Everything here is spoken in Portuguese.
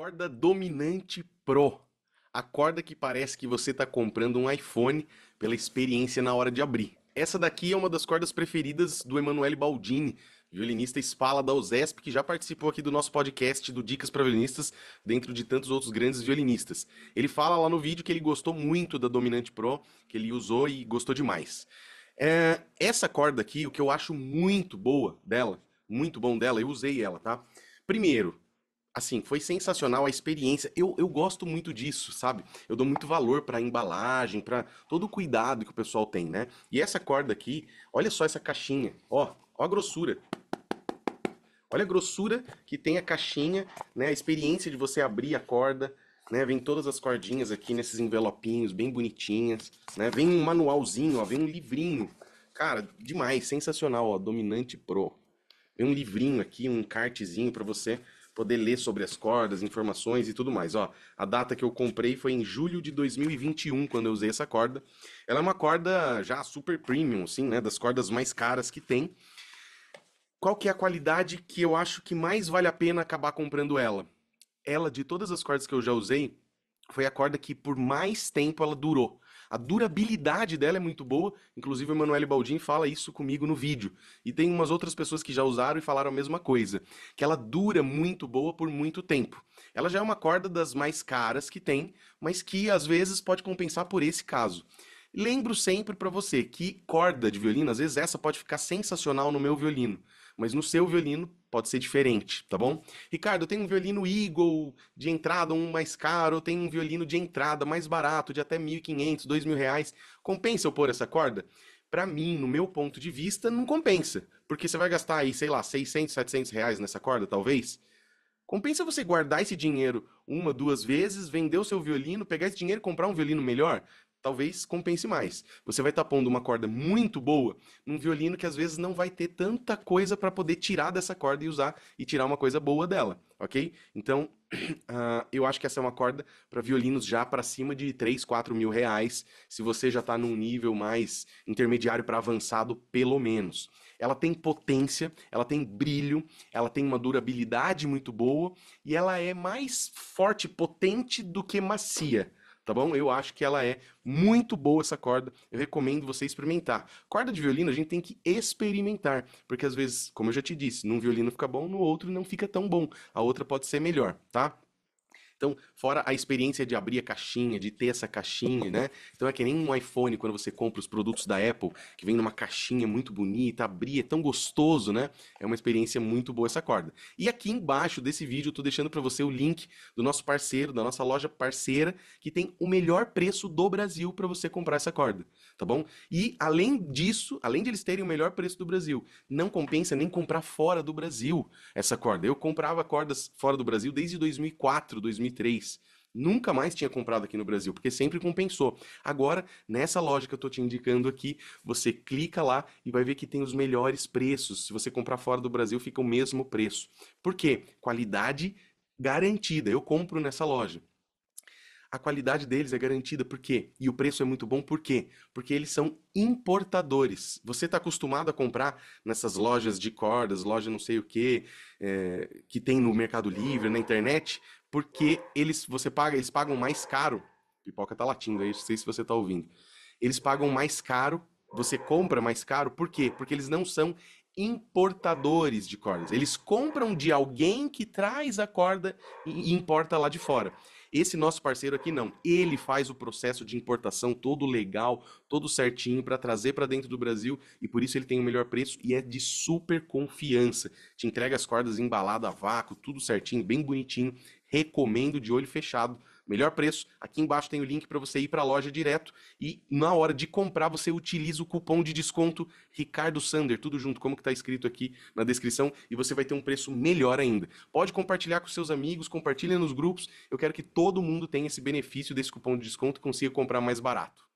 Corda dominante Pro. A corda que parece que você está comprando um iPhone pela experiência na hora de abrir. Essa daqui é uma das cordas preferidas do Emanuele Baldini, violinista espala da OZESP, que já participou aqui do nosso podcast do Dicas para Violinistas, dentro de tantos outros grandes violinistas. Ele fala lá no vídeo que ele gostou muito da Dominante Pro, que ele usou e gostou demais. É, essa corda aqui, o que eu acho muito boa dela, muito bom dela, eu usei ela, tá? Primeiro, assim, foi sensacional a experiência. Eu, eu gosto muito disso, sabe? Eu dou muito valor para embalagem, para todo o cuidado que o pessoal tem, né? E essa corda aqui, olha só essa caixinha, ó, ó a grossura. Olha a grossura que tem a caixinha, né? A experiência de você abrir a corda, né? Vem todas as cordinhas aqui nesses envelopinhos bem bonitinhas, né? Vem um manualzinho, ó, vem um livrinho. Cara, demais, sensacional, ó, Dominante Pro. Vem um livrinho aqui, um cartezinho para você poder ler sobre as cordas, informações e tudo mais. Ó, a data que eu comprei foi em julho de 2021, quando eu usei essa corda. Ela é uma corda já super premium, assim, né? Das cordas mais caras que tem. Qual que é a qualidade que eu acho que mais vale a pena acabar comprando ela? Ela, de todas as cordas que eu já usei, foi a corda que por mais tempo ela durou. A durabilidade dela é muito boa, inclusive o Emanuele Baldin fala isso comigo no vídeo. E tem umas outras pessoas que já usaram e falaram a mesma coisa, que ela dura muito boa por muito tempo. Ela já é uma corda das mais caras que tem, mas que às vezes pode compensar por esse caso. Lembro sempre para você que corda de violino, às vezes essa pode ficar sensacional no meu violino, mas no seu violino pode ser diferente, tá bom? Ricardo, tem um violino Eagle de entrada, um mais caro, tem um violino de entrada mais barato, de até 1.500, 2.000 reais. Compensa eu pôr essa corda? Para mim, no meu ponto de vista, não compensa. Porque você vai gastar aí, sei lá, 600, 700 reais nessa corda, talvez. Compensa você guardar esse dinheiro uma, duas vezes, vender o seu violino, pegar esse dinheiro e comprar um violino melhor? talvez compense mais. Você vai estar tá pondo uma corda muito boa num violino que às vezes não vai ter tanta coisa para poder tirar dessa corda e usar e tirar uma coisa boa dela, ok? Então, uh, eu acho que essa é uma corda para violinos já para cima de 3, 4 mil reais, se você já está num nível mais intermediário para avançado, pelo menos. Ela tem potência, ela tem brilho, ela tem uma durabilidade muito boa e ela é mais forte, potente do que macia tá bom? Eu acho que ela é muito boa essa corda, eu recomendo você experimentar. Corda de violino a gente tem que experimentar, porque às vezes, como eu já te disse, num violino fica bom, no outro não fica tão bom, a outra pode ser melhor, tá? Então, fora a experiência de abrir a caixinha, de ter essa caixinha, né? Então é que nem um iPhone quando você compra os produtos da Apple, que vem numa caixinha muito bonita, abrir, é tão gostoso, né? É uma experiência muito boa essa corda. E aqui embaixo desse vídeo eu tô deixando para você o link do nosso parceiro, da nossa loja parceira, que tem o melhor preço do Brasil para você comprar essa corda, tá bom? E além disso, além de eles terem o melhor preço do Brasil, não compensa nem comprar fora do Brasil essa corda. Eu comprava cordas fora do Brasil desde 2004, 2005 2003. Nunca mais tinha comprado aqui no Brasil, porque sempre compensou. Agora, nessa loja que eu estou te indicando aqui, você clica lá e vai ver que tem os melhores preços. Se você comprar fora do Brasil, fica o mesmo preço. Por quê? Qualidade garantida. Eu compro nessa loja a qualidade deles é garantida por quê? E o preço é muito bom por quê? Porque eles são importadores. Você está acostumado a comprar nessas lojas de cordas, loja não sei o que, é, que tem no Mercado Livre, na internet, porque eles, você paga, eles pagam mais caro. Pipoca tá latindo aí, não sei se você tá ouvindo. Eles pagam mais caro, você compra mais caro, por quê? Porque eles não são importadores de cordas. Eles compram de alguém que traz a corda e importa lá de fora. Esse nosso parceiro aqui não. Ele faz o processo de importação todo legal, todo certinho para trazer para dentro do Brasil e por isso ele tem o melhor preço e é de super confiança. Te entrega as cordas embaladas a vácuo, tudo certinho, bem bonitinho. Recomendo de olho fechado melhor preço. Aqui embaixo tem o link para você ir para a loja direto e na hora de comprar você utiliza o cupom de desconto Ricardo Sander, tudo junto, como que está escrito aqui na descrição e você vai ter um preço melhor ainda. Pode compartilhar com seus amigos, compartilha nos grupos. Eu quero que todo mundo tenha esse benefício desse cupom de desconto e consiga comprar mais barato.